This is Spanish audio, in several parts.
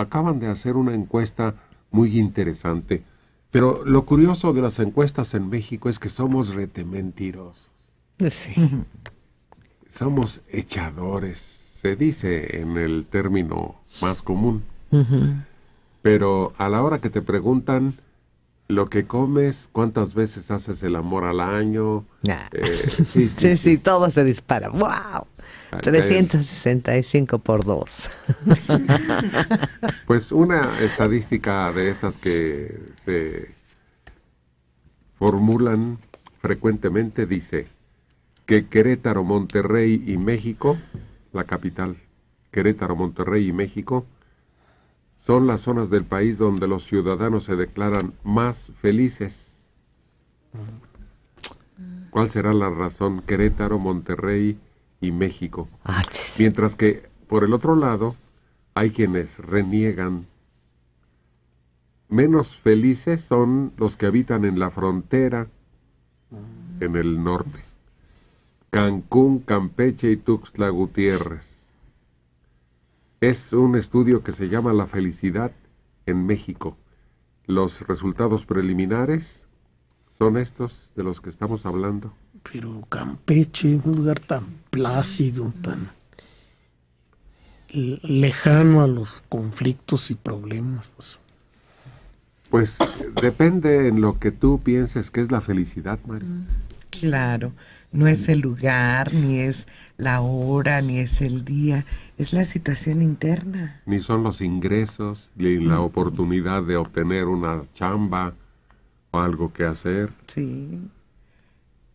acaban de hacer una encuesta muy interesante. Pero lo curioso de las encuestas en México es que somos retementirosos. Sí. Somos echadores, se dice en el término más común. Pero a la hora que te preguntan lo que comes, cuántas veces haces el amor al año. Eh, sí, sí, sí, sí, todo se dispara. ¡Wow! 365 por 2. pues una estadística de esas que se formulan frecuentemente dice que Querétaro, Monterrey y México, la capital, Querétaro, Monterrey y México, son las zonas del país donde los ciudadanos se declaran más felices. ¿Cuál será la razón? Querétaro, Monterrey y México. Ah, Mientras que, por el otro lado, hay quienes reniegan. Menos felices son los que habitan en la frontera, ah. en el norte. Cancún, Campeche y Tuxtla Gutiérrez. Es un estudio que se llama La felicidad en México. Los resultados preliminares son estos de los que estamos hablando pero Campeche, un lugar tan plácido, tan lejano a los conflictos y problemas, pues. Pues depende en lo que tú pienses que es la felicidad, María. Mm, claro, no es el lugar, ni es la hora, ni es el día, es la situación interna. Ni son los ingresos, ni la mm. oportunidad de obtener una chamba o algo que hacer. Sí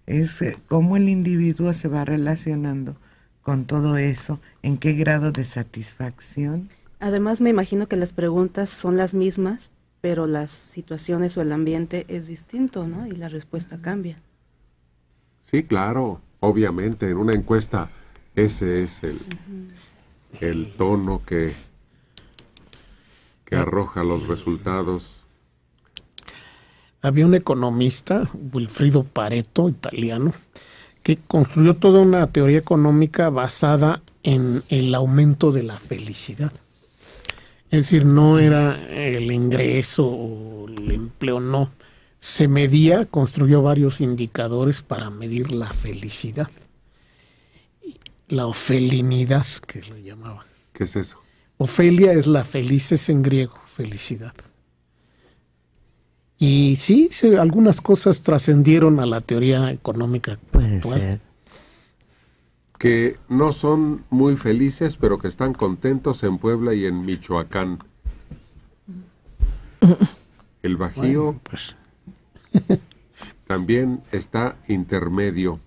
es eh, cómo el individuo se va relacionando con todo eso, en qué grado de satisfacción. Además, me imagino que las preguntas son las mismas, pero las situaciones o el ambiente es distinto, ¿no? Y la respuesta cambia. Sí, claro, obviamente, en una encuesta ese es el, el tono que, que ah. arroja los resultados había un economista, Wilfrido Pareto, italiano, que construyó toda una teoría económica basada en el aumento de la felicidad. Es decir, no era el ingreso o el empleo, no. Se medía, construyó varios indicadores para medir la felicidad. La ofelinidad, que lo llamaban. ¿Qué es eso? Ofelia es la felices en griego, felicidad. Y sí, algunas cosas trascendieron a la teoría económica. Que no son muy felices, pero que están contentos en Puebla y en Michoacán. El Bajío pues. también está intermedio.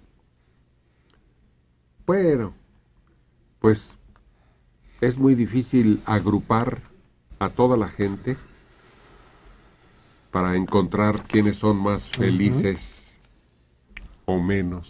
Bueno, pues es muy difícil agrupar a toda la gente para encontrar quiénes son más felices o menos.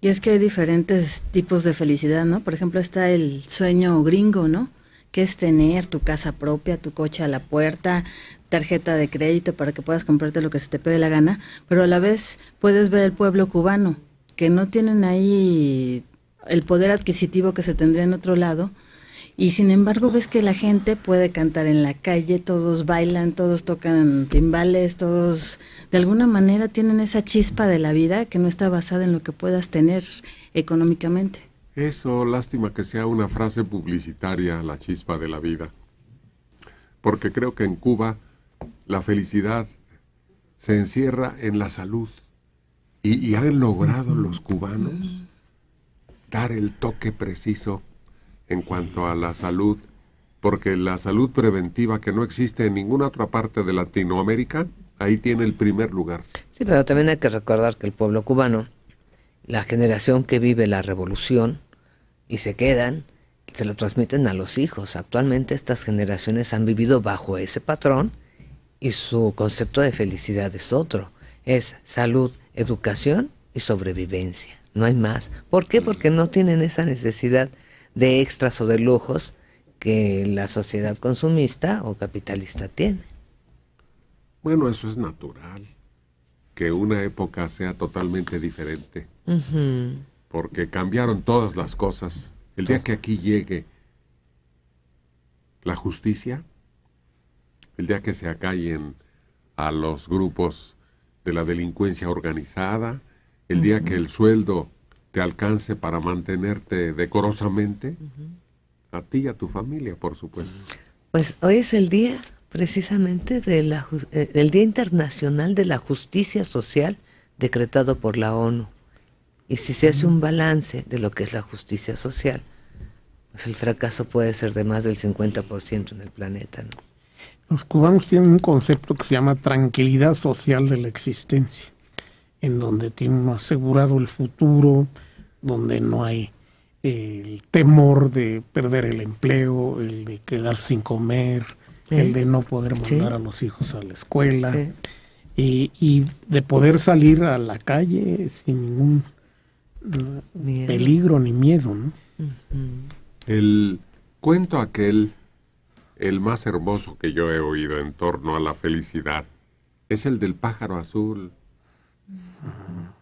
Y es que hay diferentes tipos de felicidad, ¿no? Por ejemplo, está el sueño gringo, ¿no? Que es tener tu casa propia, tu coche a la puerta, tarjeta de crédito para que puedas comprarte lo que se te pegue la gana, pero a la vez puedes ver el pueblo cubano, que no tienen ahí el poder adquisitivo que se tendría en otro lado, y sin embargo ves que la gente puede cantar en la calle, todos bailan, todos tocan timbales, todos de alguna manera tienen esa chispa de la vida que no está basada en lo que puedas tener económicamente. Eso, lástima que sea una frase publicitaria, la chispa de la vida. Porque creo que en Cuba la felicidad se encierra en la salud. Y, han logrado los cubanos dar el toque preciso en cuanto a la salud, porque la salud preventiva que no existe en ninguna otra parte de Latinoamérica, ahí tiene el primer lugar. Sí, pero también hay que recordar que el pueblo cubano, la generación que vive la revolución y se quedan, se lo transmiten a los hijos. Actualmente estas generaciones han vivido bajo ese patrón y su concepto de felicidad es otro. Es salud, educación y sobrevivencia. No hay más. ¿Por qué? Porque no tienen esa necesidad de extras o de lujos que la sociedad consumista o capitalista tiene. Bueno, eso es natural, que una época sea totalmente diferente, porque cambiaron todas las cosas. El día que aquí llegue la justicia, el día que se acallen a los grupos de la delincuencia organizada, el día que el sueldo te alcance para mantenerte decorosamente a ti y a tu familia, por supuesto. Pues hoy es el día precisamente del eh, Día Internacional de la Justicia Social decretado por la ONU. Y si se hace un balance de lo que es la justicia social, pues el fracaso puede ser de más del 50% en el planeta. Los cubanos tienen un concepto que se llama tranquilidad social de la existencia en donde tiene uno asegurado el futuro, donde no hay eh, el temor de perder el empleo, el de quedar sin comer, el de no poder mandar a los hijos a la escuela y, de poder salir a la calle sin ningún mm, peligro ni miedo. El cuento aquel, el más hermoso que yo he oído en torno a la felicidad, es el del pájaro azul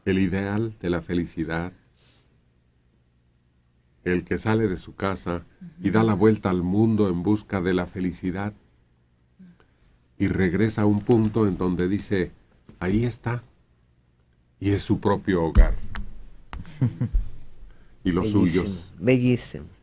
el ideal de la felicidad, el que sale de su casa y da la vuelta al mundo en busca de la felicidad y regresa a un punto en donde dice, ahí está, y es su propio hogar y los suyos. Bellísimo.